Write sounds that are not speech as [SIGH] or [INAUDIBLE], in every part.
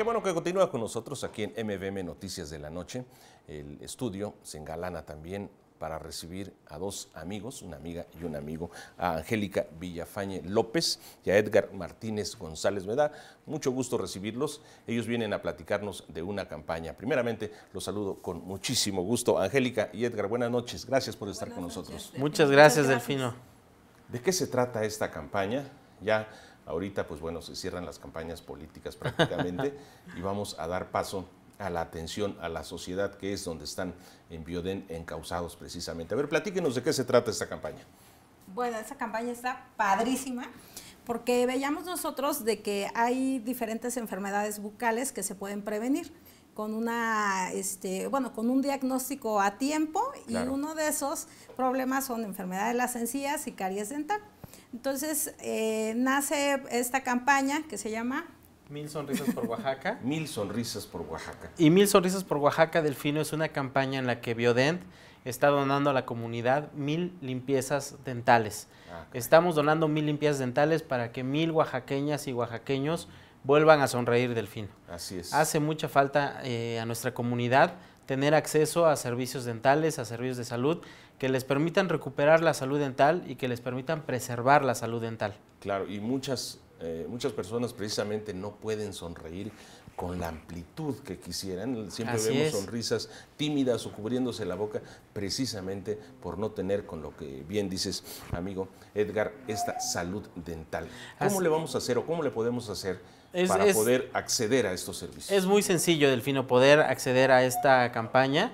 Qué bueno que continúa con nosotros aquí en MBM Noticias de la Noche. El estudio se engalana también para recibir a dos amigos, una amiga y un amigo, a Angélica Villafañe López y a Edgar Martínez González. Me da mucho gusto recibirlos. Ellos vienen a platicarnos de una campaña. Primeramente, los saludo con muchísimo gusto. Angélica y Edgar, buenas noches. Gracias por estar con nosotros. Muchas gracias, Delfino. ¿De qué se trata esta campaña? Ya Ahorita, pues bueno, se cierran las campañas políticas prácticamente [LAUGHS] y vamos a dar paso a la atención a la sociedad, que es donde están en Bioden encausados precisamente. A ver, platíquenos de qué se trata esta campaña. Bueno, esa campaña está padrísima porque veíamos nosotros de que hay diferentes enfermedades bucales que se pueden prevenir con una este, bueno, con un diagnóstico a tiempo y uno de esos problemas son enfermedades de las encías y caries dental. Entonces eh, nace esta campaña que se llama Mil Sonrisas por Oaxaca. [LAUGHS] mil Sonrisas por Oaxaca. Y Mil Sonrisas por Oaxaca, Delfino, es una campaña en la que Biodent está donando a la comunidad mil limpiezas dentales. Ah, Estamos donando mil limpiezas dentales para que mil oaxaqueñas y oaxaqueños vuelvan a sonreír, Delfino. Así es. Hace mucha falta eh, a nuestra comunidad tener acceso a servicios dentales, a servicios de salud, que les permitan recuperar la salud dental y que les permitan preservar la salud dental. Claro, y muchas, eh, muchas personas precisamente no pueden sonreír con la amplitud que quisieran. Siempre vemos sonrisas tímidas o cubriéndose la boca precisamente por no tener, con lo que bien dices, amigo Edgar, esta salud dental. ¿Cómo le vamos a hacer o cómo le podemos hacer para poder acceder a estos servicios? Es muy sencillo, Delfino, poder acceder a esta campaña.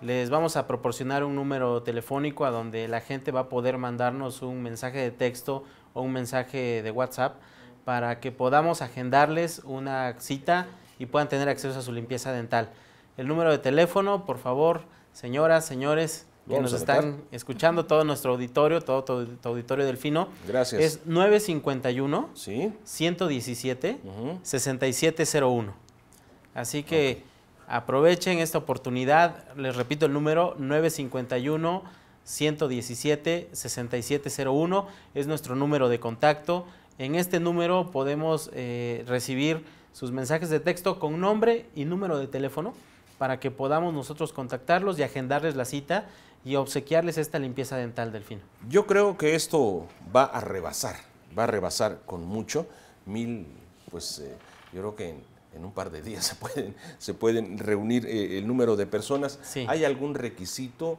Les vamos a proporcionar un número telefónico a donde la gente va a poder mandarnos un mensaje de texto o un mensaje de WhatsApp para que podamos agendarles una cita y puedan tener acceso a su limpieza dental. El número de teléfono, por favor, señoras, señores que nos están escuchando, todo nuestro auditorio, todo tu, auditorio delfino. Gracias. Es 951 117 6701. Así que aprovechen esta oportunidad. Les repito el número 951 117 6701 es nuestro número de contacto. En este número podemos eh, recibir sus mensajes de texto con nombre y número de teléfono para que podamos nosotros contactarlos y agendarles la cita y obsequiarles esta limpieza dental delfino. Yo creo que esto va a rebasar, va a rebasar con mucho, mil, pues eh, yo creo que en, un par de días [LAUGHS] se pueden, reunir eh, el número de personas. ¿Hay algún requisito?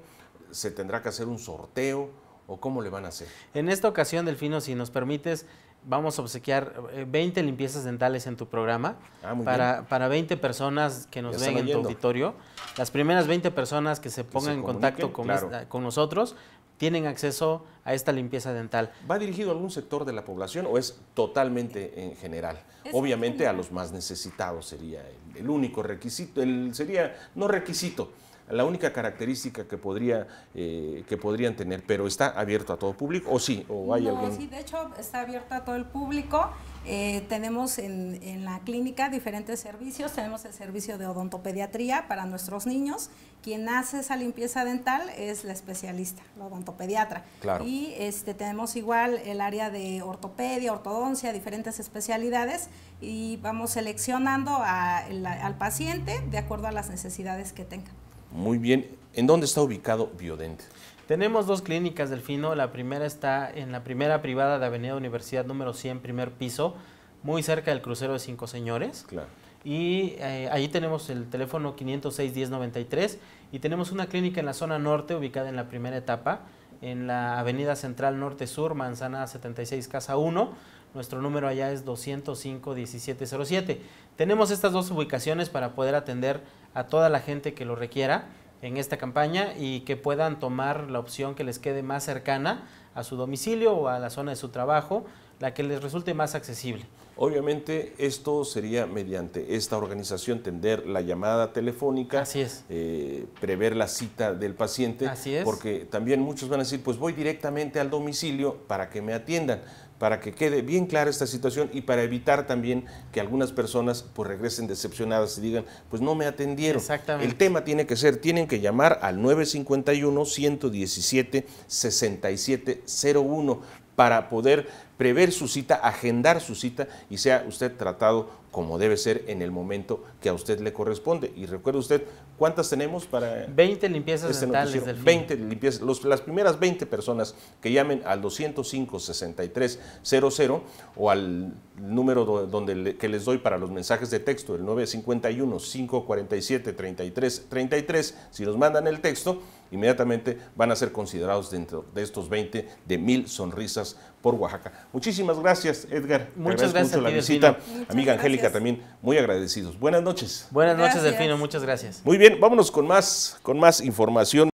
¿Se tendrá que hacer un sorteo? ¿O cómo le van a hacer? En esta ocasión, Delfino, si nos permites, vamos a obsequiar 20 eh, limpiezas dentales en tu programa ah, para, para, 20 personas que nos ven en tu auditorio. Las primeras 20 personas que se pongan en contacto con, con, nosotros tienen acceso a esta limpieza dental. ¿Va dirigido a algún sector de la población o es totalmente en general? Obviamente a los más necesitados sería el, el único requisito, el, sería no requisito, la única característica que, podría, eh, que podrían tener, pero está abierto a todo público, o sí, o hay no, Sí, de hecho está abierto a todo el público. Eh, tenemos en, la clínica diferentes servicios. Tenemos el servicio de odontopediatría para nuestros niños. Quien hace esa limpieza dental es la especialista, la odontopediatra. Y este, tenemos igual el área de ortopedia, ortodoncia, diferentes especialidades y vamos seleccionando al paciente de acuerdo a las necesidades que tenga. Muy bien. ¿En dónde está ubicado Biodent? Tenemos dos clínicas, del Delfino. La primera está en la primera privada de Avenida Universidad número 100, primer piso, muy cerca del crucero de Cinco Señores. Claro. Y eh, ahí tenemos el teléfono 506-1093 y tenemos una clínica en la zona norte ubicada en la primera etapa, en la Avenida Central Norte Sur, Manzana 76, Casa 1. Nuestro número allá es 205-1707. Tenemos estas dos ubicaciones para poder atender a toda la gente que lo requiera en esta campaña y que puedan tomar la opción que les quede más cercana a su domicilio o a la zona de su trabajo la que les resulte más accesible. Obviamente esto sería mediante esta organización tender la llamada telefónica, Así es. Eh, prever la cita del paciente, Así es. porque también muchos van a decir, pues voy directamente al domicilio para que me atiendan, para que quede bien clara esta situación y para evitar también que algunas personas pues regresen decepcionadas y digan, pues no me atendieron. Exactamente. El tema tiene que ser, tienen que llamar al 951 117 6701 para poder prever su cita, agendar su cita y sea usted tratado como debe ser en el momento que a usted le corresponde. Y recuerde usted, ¿cuántas tenemos para... 20 limpiezas este dentales del 20 limpiezas. las primeras 20 personas que llamen al 205-6300 o al número donde que les doy para los mensajes de texto, el 951-547-3333, si nos mandan el texto, inmediatamente van a ser considerados dentro de estos 20 de mil sonrisas por Oaxaca. Muchísimas gracias, Edgar. Muchas gracias la visita. Amiga Angélica también, muy agradecidos. Buenas noches. Buenas noches, Delfino, muchas gracias. Muy bien, vámonos con más, con más información.